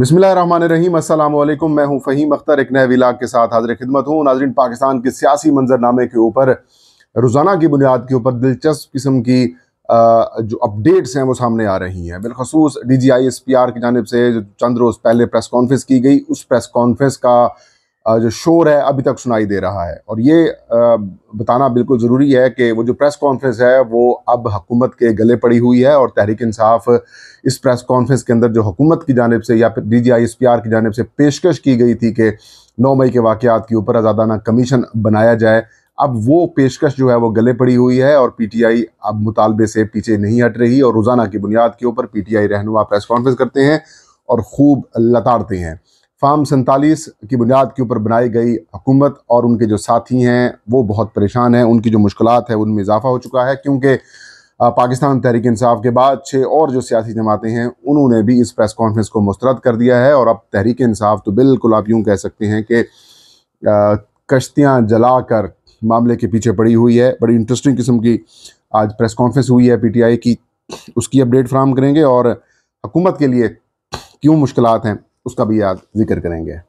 बिसमीम अल्लाम मैं हूं फ़हीम अख्तर एक नए विलाग के साथ हाजिर खिदमत हूं नाजरन पाकिस्तान के सियासी मंजरनामे के ऊपर रोज़ाना की बुनियाद के ऊपर दिलचस्प किस्म की जो अपडेट्स हैं वो सामने आ रही हैं बिलखसूस D G I S P R की जानब से जो चंद रोज़ पहले प्रेस कॉन्फ्रेंस की गई उस प्रेस कॉन्फ्रेंस का जो शोर है अभी तक सुनाई दे रहा है और ये बताना बिल्कुल ज़रूरी है कि वो जो प्रेस कॉन्फ्रेंस है वो अब हुकूमत के गले पड़ी हुई है और तहरीक इंसाफ इस प्रेस कॉन्फ्रेंस के अंदर जो हुकूमत की जानब से या फिर D G I S P R की जानब से पेशकश की गई थी कि नौ मई के वाक़ात के ऊपर आज़ादाना कमीशन बनाया जाए अब वो पेशकश जो है वो गले पड़ी हुई है और पी टी आई अब मुतालबे से पीछे नहीं हट रही और रोज़ाना की बुनियाद के ऊपर पी टी आई रहनुमा प्रेस कॉन्फ्रेंस करते हैं और खूब लताड़ते हैं फार्म सैंतालीस की बुनियाद के ऊपर बनाई गई हुकूमत और उनके जो साथी हैं वो बहुत परेशान हैं उनकी जो मुश्किल है उनमें इजाफा हो चुका है क्योंकि पाकिस्तान तहरीक इंसाफ के बाद छः और जो सियासी जमातें हैं उन्होंने भी इस प्रेस कॉन्फ्रेंस को मुस्तरद कर दिया है और अब तहरीक इंसाफ तो बिल्कुल आप यूँ कह सकते हैं कि कश्तियाँ जला कर मामले के पीछे पड़ी हुई है बड़ी इंटरेस्टिंग किस्म की आज प्रेस कॉन्फ्रेंस हुई है आई की उसकी अपडेट फ्राहम करेंगे और हुकूमत के लिए क्यों मुश्किल हैं उसका भी याद जिक्र करेंगे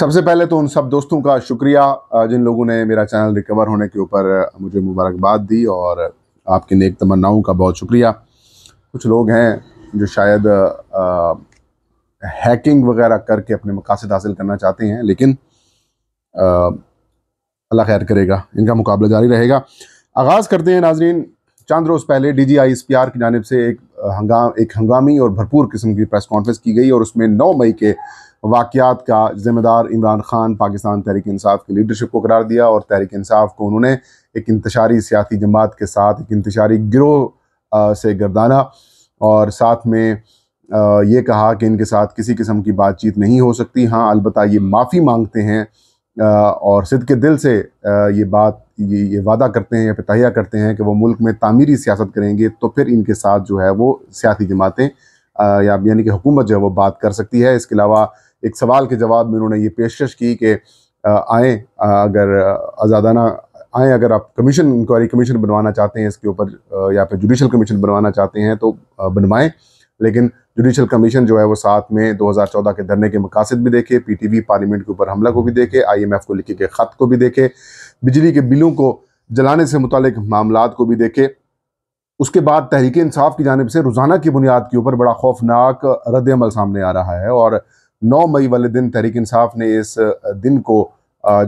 सबसे पहले तो उन सब दोस्तों का शुक्रिया जिन लोगों ने मेरा चैनल रिकवर होने के ऊपर मुझे मुबारकबाद दी और आपकी नेक तमन्नाओं का बहुत शुक्रिया कुछ लोग हैं जो शायद आ, हैकिंग वगैरह करके अपने मकासद हासिल करना चाहते हैं लेकिन अल्लाह खैर करेगा इनका मुकाबला जारी रहेगा आगाज़ करते हैं नाजरीन चंद रोज़ पहले D G I S P R की जानब से एक हंगाम एक हंगामी और भरपूर किस्म की प्रेस कॉन्फ्रेंस की गई और उसमें नौ मई के वाक़ात का ज़िम्मेदार इमरान खान पाकिस्तान तहरीक इंसाफ की लीडरशिप को करार दिया और तहरीक इंसाफ को उन्होंने एक इंतशारी सियासी जमात के साथ एक इंतशारी गिरोह से गर्दाना और साथ में ये कहा कि इनके साथ किसी किस्म की बातचीत नहीं हो सकती हाँ अलबत् ये माफ़ी मांगते हैं और सिद के दिल से ये बात ये ये वादा करते हैं या फिर तहिया करते हैं कि वो मुल्क में तामीरी सियासत करेंगे तो फिर इनके साथ जो है वो सियासी जमातें या यानी कि हुकूमत जो है वो बात कर सकती है इसके अलावा एक सवाल के जवाब में उन्होंने ये पेशकश की कि आए अगर आज़ादाना आएँ अगर आप कमीशन इंक्वायरी कमीशन बनवाना चाहते हैं इसके ऊपर या फिर जुडिशल कमीशन बनवाना चाहते हैं तो बनवाएँ लेकिन जुडिशल कमीशन जो है वो साथ में 2014 के धरने के मकासद भी देखे पीटीवी पार्लियामेंट के ऊपर हमला को भी देखे आईएमएफ को लिखे गए ख़त को भी देखे बिजली के बिलों को जलाने से मुतल मामला को भी देखे उसके बाद तहरीक इंसाफ की जानब से रोज़ाना की बुनियाद के ऊपर बड़ा खौफनाक रद्दमल सामने आ रहा है और नौ मई वाले दिन तहरीक इंसाफ ने इस दिन को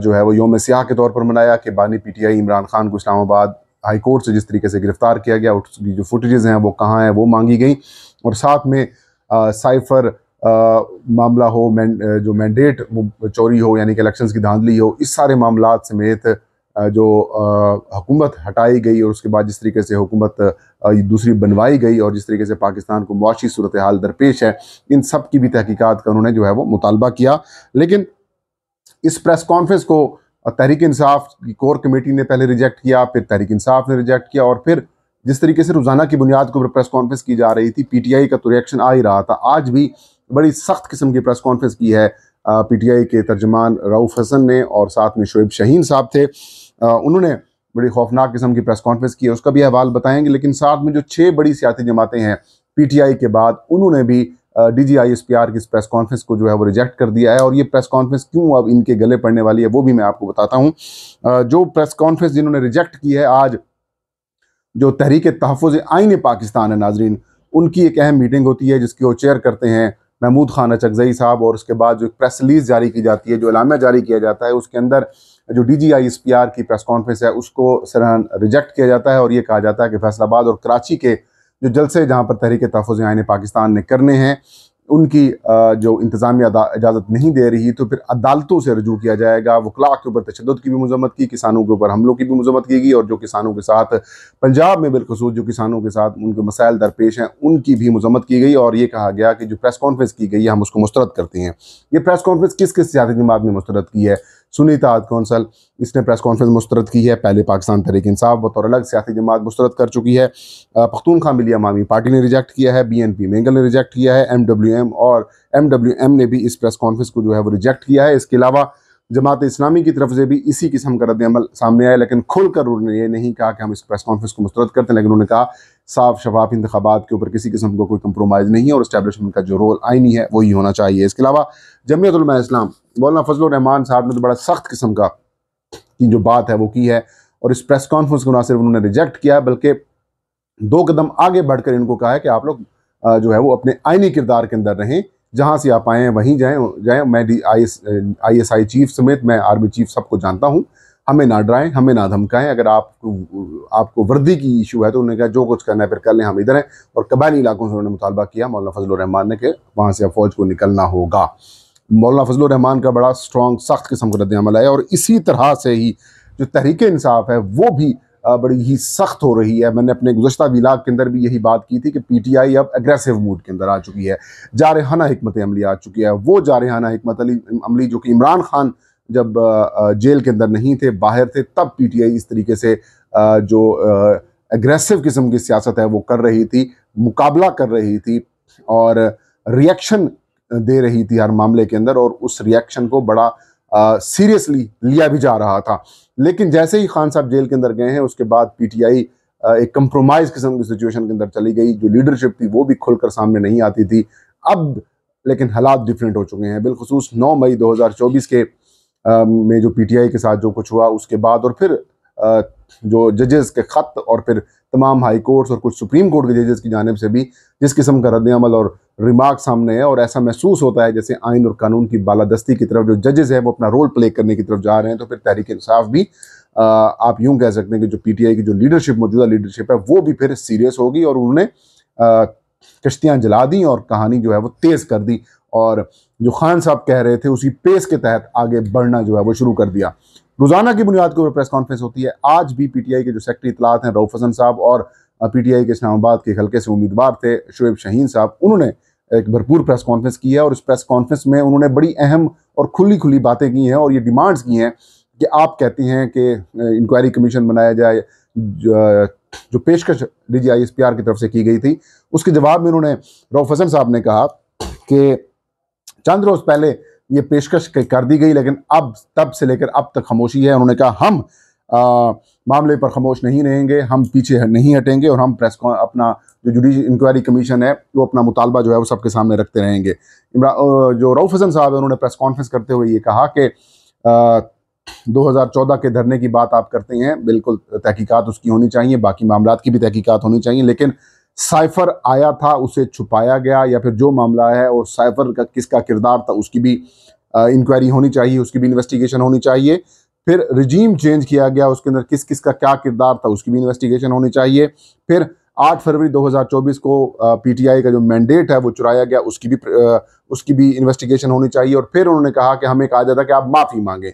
जो है वो योम सियाह के तौर पर मनाया कि बानी P T I Imran Khan को इस्लामाबाद हाई कोर्ट से जिस तरीके से गिरफ्तार किया गया उसकी जो फुटेजेज़ हैं वो कहाँ हैं वो मांगी गई और साथ में साइफर मामला हो मैं, जो मैंडेट चोरी हो यानी कि इलेक्शंस की धांधली हो इस सारे मामला समेत जो हुकूमत हटाई गई और उसके बाद जिस तरीके से हुकूमत दूसरी बनवाई गई और जिस तरीके से पाकिस्तान को मुआशी सूरत हाल दरपेश है इन सब की भी तहकीकात का उन्होंने जो है वो मुतालबा किया लेकिन इस प्रेस कॉन्फ्रेंस को तहरीक इंसाफ की कोर कमेटी ने पहले रिजेक्ट किया फिर तहरीक इंसाफ ने रिजेक्ट किया और फिर जिस तरीके से रोज़ाना की बुनियाद को प्रेस कॉन्फ्रेंस की जा रही थी पीटीआई का तो रिएक्शन आ ही रहा था आज भी बड़ी सख्त किस्म की प्रेस कॉन्फ्रेंस की है पीटीआई के तर्जमान राउफ हसन ने और साथ में शोएब शहीन साहब थे उन्होंने बड़ी खौफनाक किस्म की प्रेस कॉन्फ्रेंस की है उसका भी अहवाल बताएंगे लेकिन साथ में जो छः बड़ी सियासी जमातें हैं पी के बाद उन्होंने भी D G I S P R की इस प्रेस कॉन्फ्रेंस को जो है वो रिजेक्ट कर दिया है और ये प्रेस कॉन्फ्रेंस क्यों अब इनके गले पड़ने वाली है वो भी मैं आपको बताता हूँ जो प्रेस कॉन्फ्रेंस जिन्होंने रिजेक्ट की है आज जो तहरीक तहफ़ आइन पाकिस्तान है नाजरीन उनकी एक अहम मीटिंग होती है जिसकी वो चेयर करते हैं महमूद खान अचगजई साहब और उसके बाद जो प्रेस रिलीज़ जारी की जाती है जो अलामिया जारी किया जाता है उसके अंदर जो D G I S P R की प्रेस कॉन्फ्रेंस है उसको सरहन रिजेक्ट किया जाता है और ये कहा जाता है कि फैसलाबाद और कराची के जो जलसे जहाँ पर तहरीक तहफ़ आइन पाकिस्तान ने करने हैं उनकी जो इंतज़ामिया इजाज़त नहीं दे रही तो फिर अदालतों से रजू किया जाएगा वकला के ऊपर तशद की भी मजम्मत की किसानों के ऊपर हमलों की भी मजम्मत की गई और जो किसानों के साथ पंजाब में बिलखसूस जो किसानों के साथ उनके मसाइल दरपेश हैं उनकी भी मजम्मत की गई और ये कहा गया कि जो प्रेस कॉन्फ्रेंस की गई है हम उसको मुस्तरद करते हैं ये प्रेस कॉन्फ्रेंस किस किस सियासी जमात ने मुस्तरद की है सुनीता आद कौंसल इसने प्रेस कॉन्फ्रेंस मुस्तरद की है पहले पाकिस्तान तहरीक इंसाफ बतौर अलग सियासी जमात मुस्तरद कर चुकी है पख्तूनखा मिली आदमी पार्टी ने रिजेक्ट किया है बी एन पी मेंगल ने रिजेक्ट किया है एम डब्ल्यू एम और एम डब्ल्यू एम ने भी इस प्रेस कॉन्फ्रेंस को जो है वो रिजेक्ट किया है इसके अलावा जमात इस्लामी की तरफ से भी इसी किस्म का रद्दमल सामने आया लेकिन खुलकर उन्होंने ये नहीं कहा कि हम इस प्रेस कॉन्फ्रेंस को मुस्तरद करते हैं लेकिन उन्होंने कहा साफ शफाफ इंतबात के ऊपर किसी किस्म का कोई कंप्रोमाइज़ नहीं है और इस्टेबलिशमेंट का जो रोल आईनी है वही होना चाहिए इसके अलावा जमीयतलमा इस्लाम मौलाना फजल रहमान साहब ने तो बड़ा सख्त किस्म का की जो बात है वो की है और इस प्रेस कॉन्फ्रेंस को ना सिर्फ उन्होंने रिजेक्ट किया है बल्कि दो कदम आगे बढ़कर इनको कहा है कि आप लोग जो है वो अपने आइनी किरदार के अंदर रहें जहाँ से आप आए हैं वहीं जाएँ जाएँ मैं D I S I S I chief समेत मैं आर्मी चीफ सबको जानता हूँ हमें ना डराएं हमें ना धमकाएं अगर आप आपको वर्दी की इशू है तो उन्होंने कहा जो कुछ करना है फिर कर लें हम इधर हैं और कबायली इलाकों से उन्होंने मुतालबा किया मौलाना फजल रहमान ने कि वहाँ से फौज को निकलना होगा मौलाना फजल रहमान का बड़ा स्ट्रॉन्ग सख्त किस्म का रद्द है और इसी तरह से ही जो तहरीक इंसाफ है वो भी बड़ी ही सख्त हो रही है मैंने अपने गुजशत विलाग के अंदर भी यही बात की थी कि पी टी आई अब एग्रेसिव मूड के अंदर आ चुकी है जारहाना हमत अमली आ चुकी है वो जारहाना हमत अमली जो कि इमरान खान जब जेल के अंदर नहीं थे बाहर थे तब पी टी आई इस तरीके से जो एग्रेसिव किस्म की सियासत है वो कर रही थी मुकाबला कर रही थी और रिएक्शन दे रही थी हर मामले के अंदर और उस रिएक्शन को बड़ा सीरियसली लिया भी जा रहा था लेकिन जैसे ही खान साहब जेल के अंदर गए हैं उसके बाद पीटीआई एक कंप्रोमाइज किस्म की सिचुएशन के अंदर चली गई जो लीडरशिप थी वो भी खुलकर सामने नहीं आती थी अब लेकिन हालात डिफरेंट हो चुके हैं बिलखसूस 9 मई 2024 के आ, में जो पीटीआई के साथ जो कुछ हुआ उसके बाद और फिर आ, जो जजेस के ख़त और फिर तमाम हाई कोर्ट्स और कुछ सुप्रीम कोर्ट के जजेस की जानब से भी जिस किस्म का रद्दमल और रिमार्क सामने है और ऐसा महसूस होता है जैसे आइन और कानून की बालादस्ती की तरफ जो जजेस हैं वो अपना रोल प्ले करने की तरफ जा रहे हैं तो फिर तहरीक इंसाफ भी आप यूँ कह सकते हैं कि जो पी टी आई की जो लीडरशिप मौजूदा लीडरशिप है वो भी फिर सीरियस होगी और उन्होंने कश्तियाँ जला दी और कहानी जो है वो तेज़ कर दी और जो खान साहब कह रहे थे उसी पेस के तहत आगे बढ़ना जो है वो शुरू कर दिया रोजाना की बुनियाद के ऊपर प्रेस कॉन्फ्रेंस होती है आज भी पीटीआई के जो सेक्रेटरी इतलात हैं रऊफ हसन साहब और पीटीआई के इस्लामाबाद के हल्के से उम्मीदवार थे शुएब शहीन साहब उन्होंने एक भरपूर प्रेस कॉन्फ्रेंस की है और इस प्रेस कॉन्फ्रेंस में उन्होंने बड़ी अहम और खुली खुली बातें की हैं और ये डिमांड्स की हैं कि आप कहते हैं कि इंक्वायरी कमीशन बनाया जाए जो पेशकश जी आई की तरफ से की गई थी उसके जवाब में उन्होंने रऊफ हसन साहब ने कहा कि चंद रोज़ पहले ये पेशकश कर दी गई लेकिन अब तब से लेकर अब तक खामोशी है उन्होंने कहा हम आ, मामले पर खामोश नहीं रहेंगे हम पीछे नहीं हटेंगे और हम प्रेस अपना जो जुडिश इंक्वायरी कमीशन है वो अपना मुतालबा जो है वो सबके सामने रखते रहेंगे इमरान जो रऊफ हसन साहब है उन्होंने प्रेस कॉन्फ्रेंस करते हुए ये कहा कि आ, 2014 के धरने की बात आप करते हैं बिल्कुल तहकीकात उसकी होनी चाहिए बाकी मामला की भी तहकीकात होनी चाहिए लेकिन साइफर आया था उसे छुपाया गया या फिर जो मामला है और साइफर का किसका किरदार था उसकी भी इंक्वायरी होनी चाहिए उसकी भी इन्वेस्टिगेशन होनी चाहिए फिर रिजीम चेंज किया गया उसके अंदर किस किस का क्या किरदार था उसकी भी इन्वेस्टिगेशन होनी चाहिए फिर 8 फरवरी 2024 को पीटीआई का जो मैंडेट है वो चुराया गया उसकी भी उसकी भी इन्वेस्टिगेशन होनी चाहिए और फिर उन्होंने कहा कि हमें कहा जाता है कि आप माफ़ी मांगें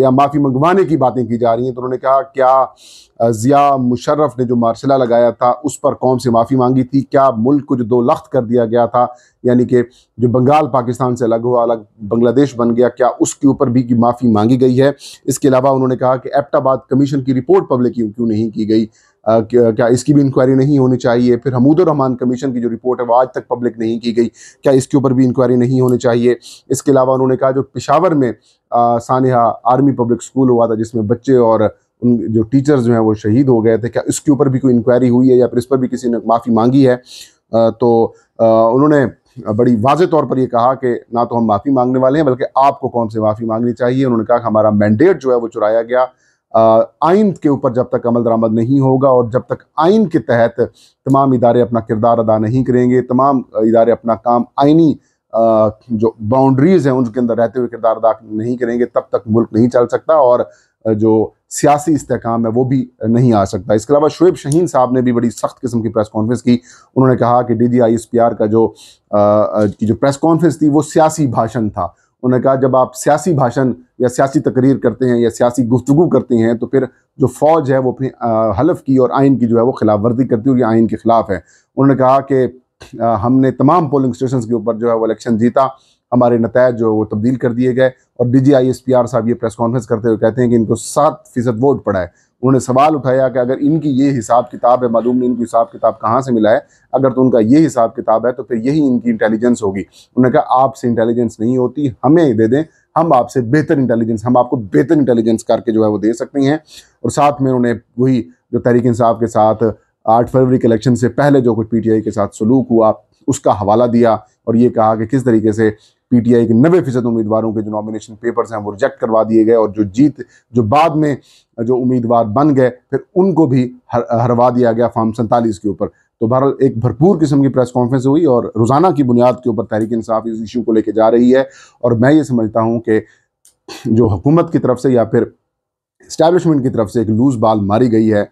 या माफ़ी मंगवाने की बातें की जा रही हैं तो उन्होंने कहा क्या ज़िया मुशर्रफ ने जो मार्शला लगाया था उस पर कौम से माफ़ी मांगी थी क्या मुल्क को जो दो लख्त कर दिया गया था यानी कि जो बंगाल पाकिस्तान से अलग हुआ अलग बांग्लादेश बन गया क्या उसके ऊपर भी की माफ़ी मांगी गई है इसके अलावा उन्होंने कहा कि एप्टाबाद कमीशन की रिपोर्ट पब्लिक क्यों नहीं की गई क्या इसकी भी इंक्वायरी नहीं होनी चाहिए फिर हमूदुररहमान रहमान कमीशन की जो रिपोर्ट है वो आज तक पब्लिक नहीं की गई क्या इसके ऊपर भी इंक्वायरी नहीं होनी चाहिए इसके अलावा उन्होंने कहा जो पिशावर में सानहा आर्मी पब्लिक स्कूल हुआ था जिसमें बच्चे और उन जो टीचर्स जो हैं वो शहीद हो गए थे क्या इसके ऊपर भी कोई इंक्वायरी हुई है या फिर इस पर भी किसी ने माफ़ी मांगी है तो उन्होंने बड़ी वाज तौर पर यह कहा कि ना तो हम माफ़ी मांगने वाले हैं बल्कि आपको कौन से माफ़ी मांगनी चाहिए उन्होंने कहा हमारा मैंडेट जो है वो चुराया गया आइन के ऊपर जब तक अमल दरामद नहीं होगा और जब तक आइन के तहत तमाम इदारे अपना किरदार अदा नहीं करेंगे तमाम इदारे अपना काम आइनी जो बाउंड्रीज़ हैं उनके अंदर रहते हुए किरदार अदा नहीं करेंगे तब तक मुल्क नहीं चल सकता और जो सियासी इस्तेकाम है वो भी नहीं आ सकता इसके अलावा शुएब शहीन साहब ने भी बड़ी सख्त किस्म की प्रेस कॉन्फ्रेंस की उन्होंने कहा कि D G I S P R का जो आ, की जो प्रेस कॉन्फ्रेंस थी वो सियासी भाषण था उन्होंने कहा जब आप सियासी भाषण या सियासी तकरीर करते हैं या सियासी गुफ्तु करते हैं तो फिर जो फ़ौज है वो फिर हलफ की और आइन की जो है वो खिलाफ वर्जी करती है ये आइन के ख़िलाफ़ है उन्होंने कहा कि हमने तमाम पोलिंग स्टेशन के ऊपर जो है वो इलेक्शन जीता हमारे नतज जो वो तब्दील कर दिए गए और D G I S P R साहब ये प्रेस कॉन्फ्रेंस करते हुए कहते हैं कि इनको सात फ़ीसद वोट पड़ा है उन्होंने सवाल उठाया कि अगर इनकी ये हिसाब किताब है मालूम नहीं इनकी हिसाब किताब कहाँ से मिला है अगर तो उनका ये हिसाब किताब है तो फिर यही इनकी इंटेलिजेंस होगी उन्होंने कहा आपसे इंटेलिजेंस नहीं होती हमें दे दें हम आपसे बेहतर इंटेलिजेंस हम आपको बेहतर इंटेलिजेंस करके जो है वो दे सकती हैं और साथ में उन्होंने वही जो तहरीक इंसाफ के साथ आठ फरवरी के इलेक्शन से पहले जो कुछ पीटीआई के साथ सलूक हुआ उसका हवाला दिया और ये कहा कि किस तरीके से पीटीआई के नब्बे फीसद उम्मीदवारों के जो नॉमिनेशन पेपर्स हैं वो रिजेक्ट करवा दिए गए और जो जीत जो बाद में जो उम्मीदवार बन गए फिर उनको भी हर, हरवा दिया गया फॉर्म सैंतालीस के ऊपर तो बहरहाल एक भरपूर किस्म की प्रेस कॉन्फ्रेंस हुई और रोज़ाना की बुनियाद के ऊपर तहरीक इंसाफ इस इशू को लेकर जा रही है और मैं ये समझता हूँ कि जो हुकूमत की तरफ से या फिर इस्टेबलिशमेंट की तरफ से एक लूज़ बाल मारी गई है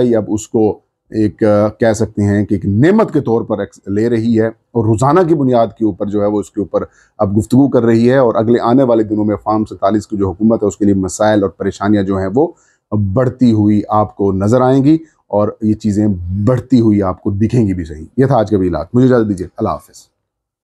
आई अब उसको एक कह सकते हैं कि एक नेमत के तौर पर ले रही है और रोज़ाना की बुनियाद के ऊपर जो है वो इसके ऊपर अब गुफ्तु कर रही है और अगले आने वाले दिनों में फार्म सैतालीस की जो हुकूमत है उसके लिए मसाइल और परेशानियाँ जो हैं वो बढ़ती हुई आपको नज़र आएंगी और ये चीज़ें बढ़ती हुई आपको दिखेंगी भी सही यह था आज का भी इलाज मुझे इजाज़त दीजिए अल्लाह हाफिज़